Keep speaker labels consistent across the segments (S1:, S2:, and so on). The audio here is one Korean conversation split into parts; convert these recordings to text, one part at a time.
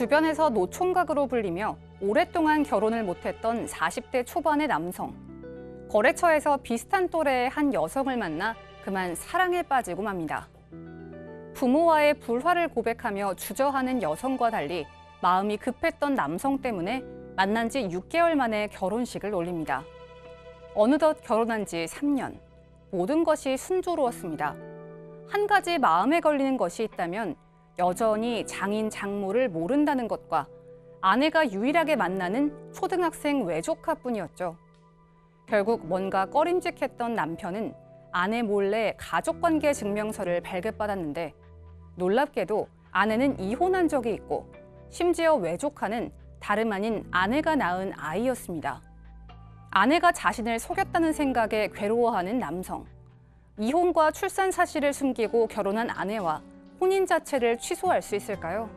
S1: 주변에서 노총각으로 불리며 오랫동안 결혼을 못했던 40대 초반의 남성. 거래처에서 비슷한 또래의 한 여성을 만나 그만 사랑에 빠지고 맙니다. 부모와의 불화를 고백하며 주저하는 여성과 달리 마음이 급했던 남성 때문에 만난 지 6개월 만에 결혼식을 올립니다. 어느덧 결혼한 지 3년. 모든 것이 순조로웠습니다. 한 가지 마음에 걸리는 것이 있다면 여전히 장인 장모를 모른다는 것과 아내가 유일하게 만나는 초등학생 외조카뿐이었죠. 결국 뭔가 꺼림직했던 남편은 아내 몰래 가족관계 증명서를 발급받았는데 놀랍게도 아내는 이혼한 적이 있고 심지어 외조카는 다름 아닌 아내가 낳은 아이였습니다. 아내가 자신을 속였다는 생각에 괴로워하는 남성. 이혼과 출산 사실을 숨기고 결혼한 아내와 혼인 자체를 취소할 수 있을까요?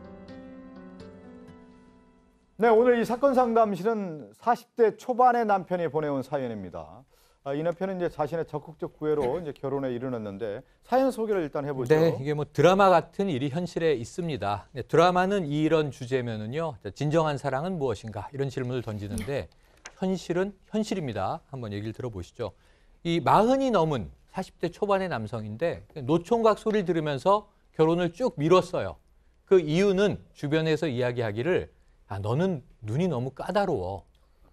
S2: 네, 오늘 이 사건 상담실은 40대 초반의 남편이 보내온 사연입니다. 아, 이 남편은 이제 자신의 적극적 구애로 이제 결혼에 이르렀는데 사연 소개를 일단 해보죠. 네,
S3: 이게 뭐 드라마 같은 일이 현실에 있습니다. 네, 드라마는 이런 주제면은요, 진정한 사랑은 무엇인가 이런 질문을 던지는데 현실은 현실입니다. 한번 얘기를 들어보시죠. 이 마흔이 넘은 40대 초반의 남성인데 노총각 소리를 들으면서 결혼을 쭉 미뤘어요. 그 이유는 주변에서 이야기하기를 아 너는 눈이 너무 까다로워.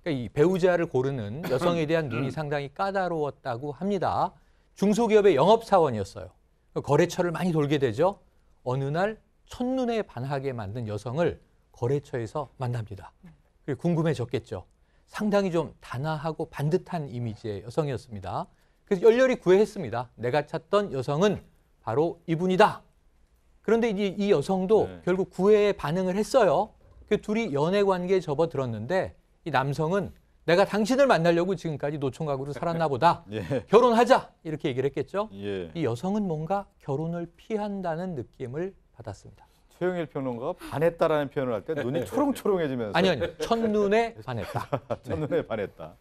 S3: 그러니까 이 배우자를 고르는 여성에 대한 눈이 음. 상당히 까다로웠다고 합니다. 중소기업의 영업사원이었어요. 그 거래처를 많이 돌게 되죠. 어느 날 첫눈에 반하게 만든 여성을 거래처에서 만납니다. 그리고 궁금해졌겠죠. 상당히 좀 단아하고 반듯한 이미지의 여성이었습니다. 그래서 열렬히 구애했습니다. 내가 찾던 여성은 바로 이분이다. 그런데 이이 여성도 네. 결국 구애에 반응을 했어요. 그 둘이 연애 관계에 접어들었는데 이 남성은 내가 당신을 만나려고 지금까지 노총각으로 살았나 보다. 예. 결혼하자 이렇게 얘기를 했겠죠. 예. 이 여성은 뭔가 결혼을 피한다는 느낌을 받았습니다. 최영일 평론가가
S2: 반했다라는 표현을 할
S3: 때 눈이 초롱초롱해지면서 아니 아니 첫눈에
S2: 반했다. 첫눈에 반했다.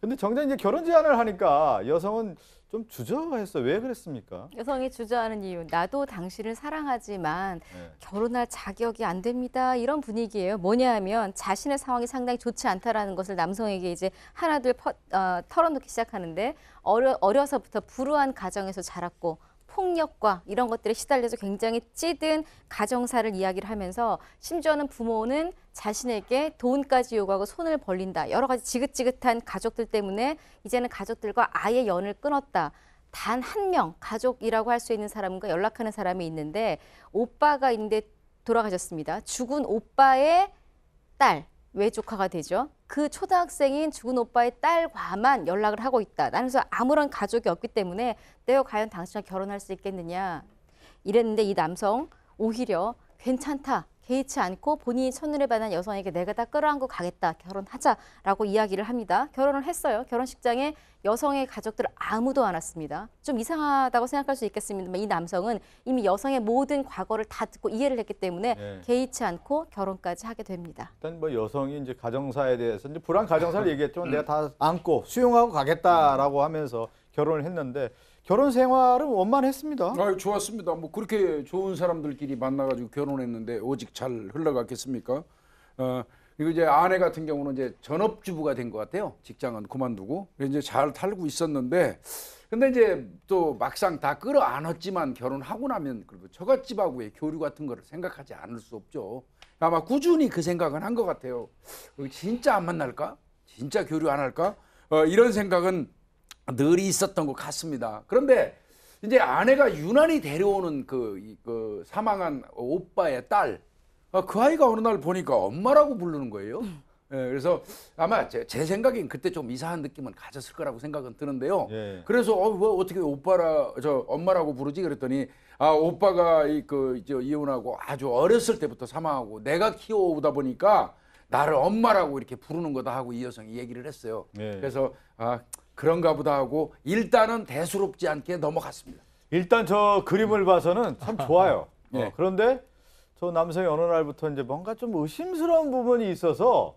S2: 근데 정작 이제 결혼 제안을 하니까 여성은 좀주저했어왜 그랬습니까?
S4: 여성이 주저하는 이유, 나도 당신을 사랑하지만 네. 결혼할 자격이 안 됩니다. 이런 분위기예요. 뭐냐 하면 자신의 상황이 상당히 좋지 않다라는 것을 남성에게 이제 하나둘 퍼, 어, 털어놓기 시작하는데 어려, 어려서부터 불우한 가정에서 자랐고 폭력과 이런 것들에 시달려서 굉장히 찌든 가정사를 이야기를 하면서 심지어는 부모는 자신에게 돈까지 요구하고 손을 벌린다. 여러 가지 지긋지긋한 가족들 때문에 이제는 가족들과 아예 연을 끊었다. 단 한 명 가족이라고 할 수 있는 사람과 연락하는 사람이 있는데 오빠가 있는데 돌아가셨습니다. 죽은 오빠의 딸왜 조카가 되죠? 그 초등학생인 죽은 오빠의 딸과만 연락을 하고 있다. 나는 서 아무런 가족이 없기 때문에 내가 과연 당신과 결혼할 수 있겠느냐. 이랬는데 이 남성 오히려 괜찮다. 개의치 않고 본인이 첫눈에 반한 여성에게 내가 다 끌어안고 가겠다 결혼하자라고 이야기를 합니다. 결혼을 했어요. 결혼식장에 여성의 가족들 아무도 안 왔습니다. 좀 이상하다고 생각할 수 있겠습니다만 이 남성은 이미 여성의 모든 과거를 다 듣고 이해를 했기 때문에 네. 개의치 않고 결혼까지 하게 됩니다.
S2: 일단 뭐 여성이 이제 가정사에 대해서 이제 불안 가정사를 음. 얘기했지만 음. 내가 다 음. 안고 수용하고 가겠다라고 하면서 결혼을 했는데 결혼 생활은 원만했습니다. 아, 좋았습니다. 뭐 그렇게 좋은 사람들끼리 만나가지고 결혼했는데 오직 잘 흘러갔겠습니까? 어, 그리고 이제 아내 같은 경우는 이제 전업주부가 된 것 같아요. 직장은 그만두고 이제 잘 살고 있었는데, 근데 이제 또 막상 다 끌어안았지만 결혼하고 나면 그래도 처갓집하고의 교류 같은 거를 생각하지 않을 수 없죠. 아마 꾸준히 그 생각은 한 것 같아요. 어, 진짜 안 만날까? 진짜 교류 안 할까? 어, 이런 생각은 늘 있었던 것 같습니다. 그런데 이제 아내가 유난히 데려오는 그, 그 사망한 오빠의 딸, 아, 그 아이가 어느 날 보니까 엄마라고 부르는 거예요. 음. 예, 그래서 아마 제, 제 생각엔 그때 좀 이상한 느낌은 가졌을 거라고 생각은 드는데요. 예. 그래서 어, 뭐 어떻게 오빠라 저 엄마라고 부르지 그랬더니 아 오빠가 이그 이혼하고 아주 어렸을 때부터 사망하고 내가 키워오다 보니까 나를 엄마라고 이렇게 부르는 거다 하고 이 여성이 얘기를 했어요. 예. 그래서 아 그런가 보다 하고 일단은 대수롭지 않게 넘어갔습니다. 일단 저 그림을 봐서는 참 좋아요. 네. 어, 그런데 저 남성이 어느 날부터 이제 뭔가 좀 의심스러운 부분이 있어서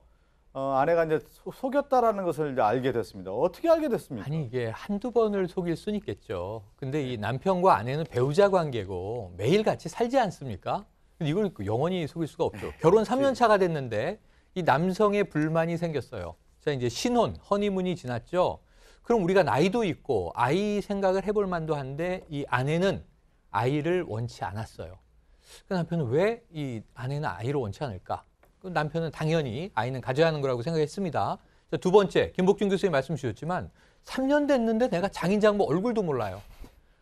S2: 어, 아내가 이제 소, 속였다라는
S3: 것을 이제 알게 됐습니다. 어떻게 알게 됐습니까? 아니 이게 한두 번을 속일 순 있겠죠. 근데 이 남편과 아내는 배우자 관계고 매일 같이 살지 않습니까? 근데 이걸 영원히 속일 수가 없죠. 네. 결혼 3년 차가 됐는데 이 남성의 불만이 생겼어요. 자 이제 신혼 허니문이 지났죠. 그럼 우리가 나이도 있고 아이 생각을 해볼 만도 한데 이 아내는 아이를 원치 않았어요. 그 남편은 왜 이 아내는 아이를 원치 않을까? 그 남편은 당연히 아이는 가져야 하는 거라고 생각했습니다. 두 번째, 김복준 교수님 말씀 주셨지만 3년 됐는데 내가 장인장모 얼굴도 몰라요.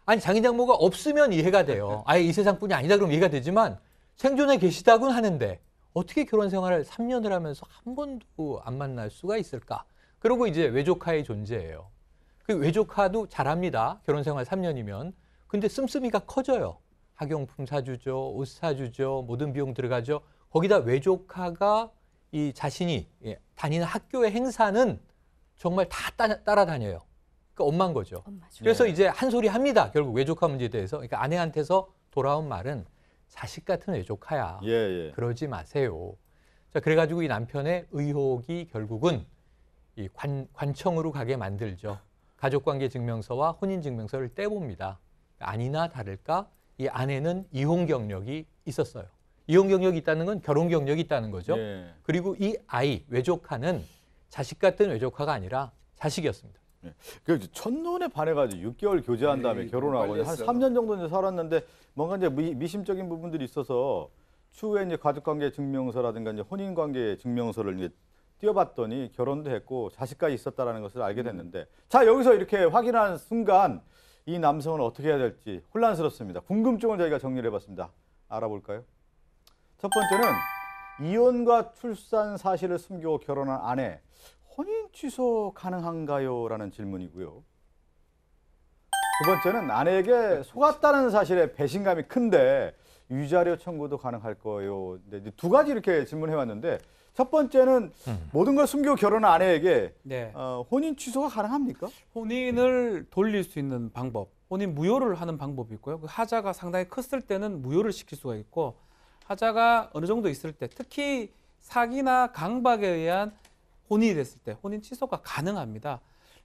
S3: 아니, 장인장모가 없으면 이해가 돼요. 아예 이 세상뿐이 아니다 그럼 이해가 되지만 생존에 계시다곤 하는데 어떻게 결혼 생활을 3년을 하면서 한 번도 안 만날 수가 있을까? 그리고 이제 외조카의 존재예요. 그 외조카도 잘합니다. 결혼 생활 3년이면. 근데 씀씀이가 커져요. 학용품 사주죠, 옷 사주죠, 모든 비용 들어가죠. 거기다 외조카가 이 자신이 예, 다니는 학교의 행사는 정말 다 따, 따라다녀요. 그러니까 엄마인 거죠. 엄마죠. 그래서 네. 이제 한 소리 합니다. 결국 외조카 문제에 대해서. 그러니까 아내한테서 돌아온 말은 자식 같은 외조카야. 예, 예. 그러지 마세요. 자, 그래가지고 이 남편의 의혹이 결국은 이 관, 관청으로 가게 만들죠. 가족관계 증명서와 혼인 증명서를 떼봅니다. 아니나 다를까 이 아내는 이혼 경력이 있었어요. 이혼 경력이 있다는 건 결혼 경력이 있다는 거죠. 네. 그리고 이 아이 외조카는 자식 같은 외조카가 아니라 자식이었습니다.
S2: 예. 그 첫눈에 반해가지고 6개월 교제한 다음에 네, 결혼하고 한 3년 정도 이제 살았는데 뭔가 이제 미, 심적인 부분들이 있어서 추후에 이제 가족관계 증명서라든가 이제 혼인관계 증명서를 이제 뛰어봤더니 결혼도 했고 자식까지 있었다라는 것을 알게 음. 됐는데 자 여기서 이렇게 확인한 순간 이 남성은 어떻게 해야 될지 혼란스럽습니다. 궁금증을 저희가 정리를 해봤습니다. 알아볼까요? 첫 번째는 이혼과 출산 사실을 숨기고 결혼한 아내 혼인 취소 가능한가요? 라는 질문이고요. 두 번째는 아내에게 속았다는 사실에 배신감이 큰데 위자료 청구도 가능할 거예요. 네, 두 가지 이렇게 질문해 왔는데 첫 번째는 음. 모든 걸숨겨 결혼한 아내에게
S5: 네. 어, 혼인 취소가 가능합니까? 혼인을 돌릴 수 있는 방법, 혼인 무효를 하는 방법이 있고요. 그 하자가 상당히 컸을 때는 무효를 시킬 수가 있고 하자가 어느 정도 있을 때, 특히 사기나 강박에 의한 혼인이 됐을 때 혼인 취소가 가능합니다.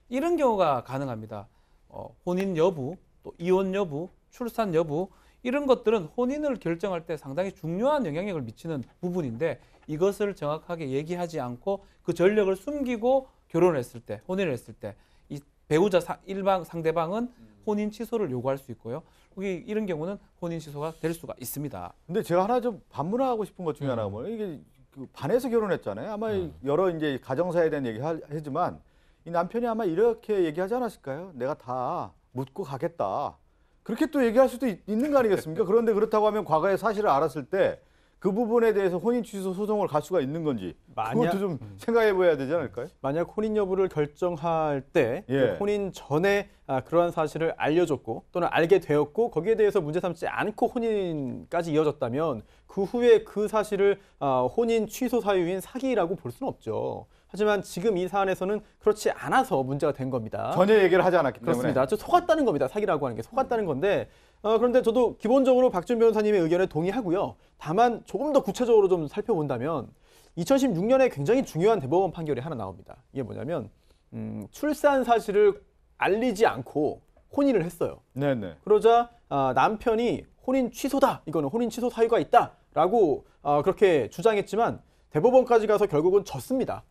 S5: 이런 경우가 가능합니다. 어, 혼인 여부, 또 이혼 여부, 출산 여부 이런 것들은 혼인을 결정할 때 상당히 중요한 영향력을 미치는 부분인데 이것을 정확하게 얘기하지 않고 그 전력을 숨기고 결혼을 했을 때, 혼인을 했을 때 이 배우자 사, 일방 상대방은 음. 혼인 취소를 요구할 수 있고요. 여기 이런 경우는 혼인 취소가 될 수가 있습니다. 근데
S2: 제가 하나 좀 반문하고 싶은 것 중에 음. 하나가 뭐예요? 이게 그 반에서 결혼했잖아요. 아마 음. 여러 이제 가정사에 대한 얘기 하지만 이 남편이 아마 이렇게 얘기하지 않았을까요? 내가 다 묻고 가겠다. 그렇게 또 얘기할 수도 있, 는거 아니겠습니까? 그런데 그렇다고 하면 과거에 사실을 알았을 때그 부분에 대해서 혼인 취소 소송을 갈 수가 있는 건지 만약, 그것도 좀 음. 생각해 봐야 되지 않을까요? 만약 혼인 여부를 결정할 때 예. 그 혼인
S6: 전에 아, 그러한 사실을
S2: 알려줬고 또는
S6: 알게 되었고 거기에 대해서 문제 삼지 않고 혼인까지 이어졌다면 그 후에 그 사실을 아, 혼인 취소 사유인 사기라고 볼 수는 없죠. 하지만 지금 이 사안에서는 그렇지 않아서 문제가 된 겁니다. 전혀 얘기를 하지 않았기 때문에. 그렇습니다. 저 속았다는 겁니다. 사기라고 하는 게 속았다는 건데 어, 그런데 저도 기본적으로 박준 변호사님의 의견에 동의하고요. 다만 조금 더 구체적으로 좀 살펴본다면 2016년에 굉장히 중요한 대법원 판결이 하나 나옵니다. 이게 뭐냐면 음, 출산 사실을 알리지 않고 혼인을 했어요. 네네. 그러자 아, 남편이 혼인 취소다. 이거는 혼인 취소 사유가 있다라고 아, 그렇게 주장했지만 대법원까지 가서 결국은 졌습니다.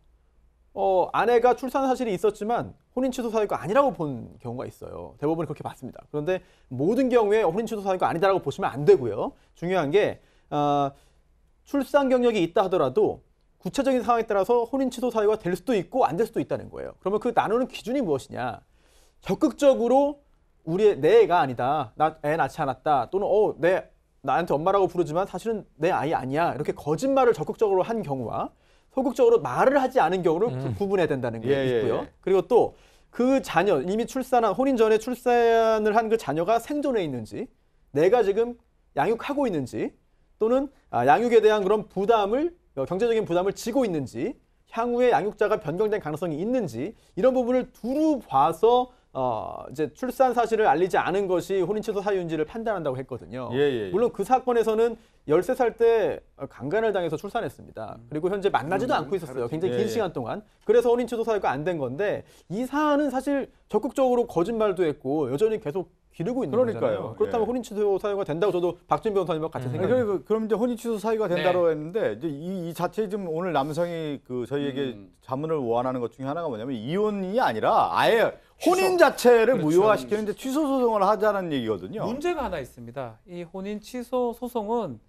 S6: 어, 아내가 출산 사실이 있었지만 혼인 취소 사유가 아니라고 본 경우가 있어요. 대법원이 그렇게 봤습니다. 그런데 모든 경우에 혼인 취소 사유가 아니다라고 보시면 안 되고요. 중요한 게 어, 출산 경력이 있다 하더라도 구체적인 상황에 따라서 혼인 취소 사유가 될 수도 있고 안 될 수도 있다는 거예요. 그러면 그 나누는 기준이 무엇이냐? 적극적으로 우리의 내 애가 아니다. 나 애 낳지 않았다. 또는 어, 내 나한테 엄마라고 부르지만 사실은 내 아이 아니야. 이렇게 거짓말을 적극적으로 한 경우와 소극적으로 말을 하지 않은 경우를 음. 구분해야 된다는 게 예, 예 있고요. 예. 그리고 또 그 자녀 이미 출산한 혼인 전에 출산을 한 그 자녀가 생존해 있는지 내가 지금 양육하고 있는지 또는 아, 양육에 대한 그런 부담을 어, 경제적인 부담을 지고 있는지 향후에 양육자가 변경된 가능성이 있는지 이런 부분을 두루 봐서 어, 이제 출산 사실을 알리지 않은 것이 혼인 취소 사유인지를 판단한다고 했거든요. 예, 예, 예. 물론 그 사건에서는 1 3살때 강간을 당해서 출산했습니다. 음. 그리고 현재 만나지도 음, 않고 있었어요. 그렇죠. 굉장히 긴 예, 예. 시간 동안. 그래서 혼인 취소 사유가 안 된 건데 이 사안은 사실 적극적으로 거짓말도 했고 여전히 계속 기르고 있는 그러니까요. 거잖아요. 예. 그렇다면 혼인 취소 사유가 된다고 저도 박준 변호사님과 같이 음. 생각이
S2: 그, 그럼 이제 혼인 취소 사유가 된다고 네. 했는데 이제 이, 이 자체 지금 오늘 남성이 그 저희에게 음. 자문을 원하는 것 중에 하나가 뭐냐면 이혼이 아니라 아예 혼인 취소. 자체를 그렇죠. 무효화시키는 이 취소 소송을 하자는 얘기거든요. 문제가
S5: 하나 있습니다. 이 혼인 취소 소송은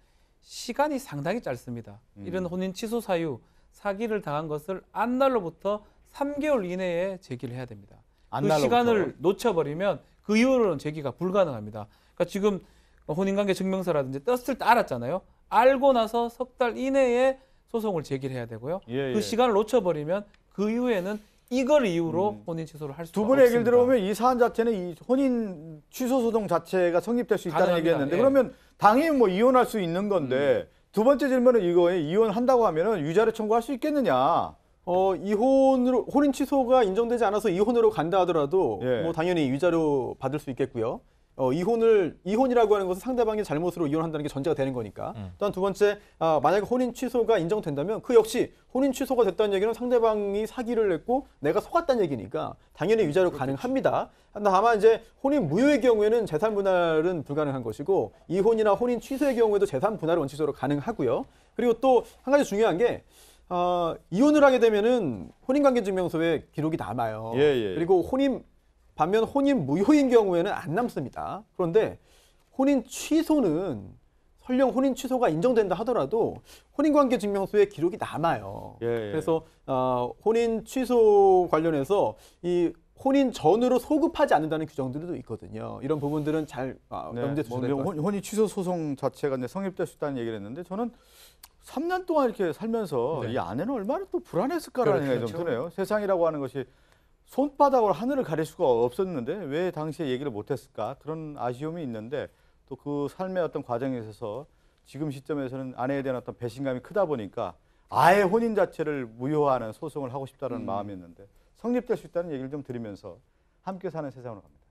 S5: 시간이 상당히 짧습니다. 음. 이런 혼인 취소 사유 사기를 당한 것을 안 날로부터 3개월 이내에 제기를 해야 됩니다. 그 시간을 놓쳐버리면 그 이후로는 제기가 불가능합니다. 그러니까 지금 혼인관계 증명서라든지 떴을 때 알았잖아요. 알고 나서 석 달 이내에 소송을 제기를 해야 되고요. 예, 예. 그 시간을 놓쳐버리면 그 이후에는 이걸 이유로 음. 혼인 취소를 할수 없습니다. 두 분의 얘기를 들어보면
S2: 이 사안 자체는 이 혼인 취소 소송 자체가 성립될 수 있다는 얘기였는데 예. 그러면 당연히 뭐 이혼할 수 있는 건데 음. 두 번째 질문은 이거에 이혼한다고 하면은 유자를 청구할 수 있겠느냐? 어, 이혼으로 혼인
S6: 취소가 인정되지 않아서 이혼으로 간다 하더라도 예. 뭐 당연히 위자료 받을 수 있겠고요. 어, 이혼을 이혼이라고 하는 것은 상대방이 잘못으로 이혼한다는 게 전제가 되는 거니까. 음. 또한 두 번째, 아, 만약에 혼인 취소가 인정된다면 그 역시 혼인 취소가 됐다는 얘기는 상대방이 사기를 했고 내가 속았다는 얘기니까 당연히 위자료 그렇지 가능합니다. 아, 다만 이제 혼인 무효의 경우에는 재산 분할은 불가능한 것이고 이혼이나 혼인 취소의 경우에도 재산 분할 원칙적으로 가능하고요. 그리고 또 한 가지 중요한 게 어, 이혼을 하게 되면은 혼인관계증명서에 기록이 남아요. 예, 예, 예. 그리고 혼인 반면 혼인 무효인 경우에는 안 남습니다. 그런데 혼인 취소는 설령 혼인 취소가 인정된다 하더라도 혼인관계 증명서에 기록이 남아요.
S4: 예, 예. 그래서
S6: 어, 혼인 취소 관련해서 이 혼인 전으로 소급하지 않는다는 규정들도 있거든요. 이런 부분들은
S2: 잘 아, 염두에 두셔야 될것 네, 뭐 같습니다. 혼인 취소 소송 자체가 성립될 수 있다는 얘기를 했는데 저는 3년 동안 이렇게 살면서 네. 이 아내는 얼마나 또 불안했을까라는 그렇죠. 생각이 좀 드네요. 세상이라고 하는 것이 손바닥으로 하늘을 가릴 수가 없었는데 왜 당시에 얘기를 못했을까 그런 아쉬움이 있는데 또 그 삶의 어떤 과정에 있어서 지금 시점에서는 아내에 대한 어떤 배신감이 크다 보니까 아예 혼인 자체를 무효화하는 소송을 하고 싶다는 음. 마음이었는데 성립될 수 있다는 얘기를 좀 드리면서 함께 사는 세상으로 갑니다.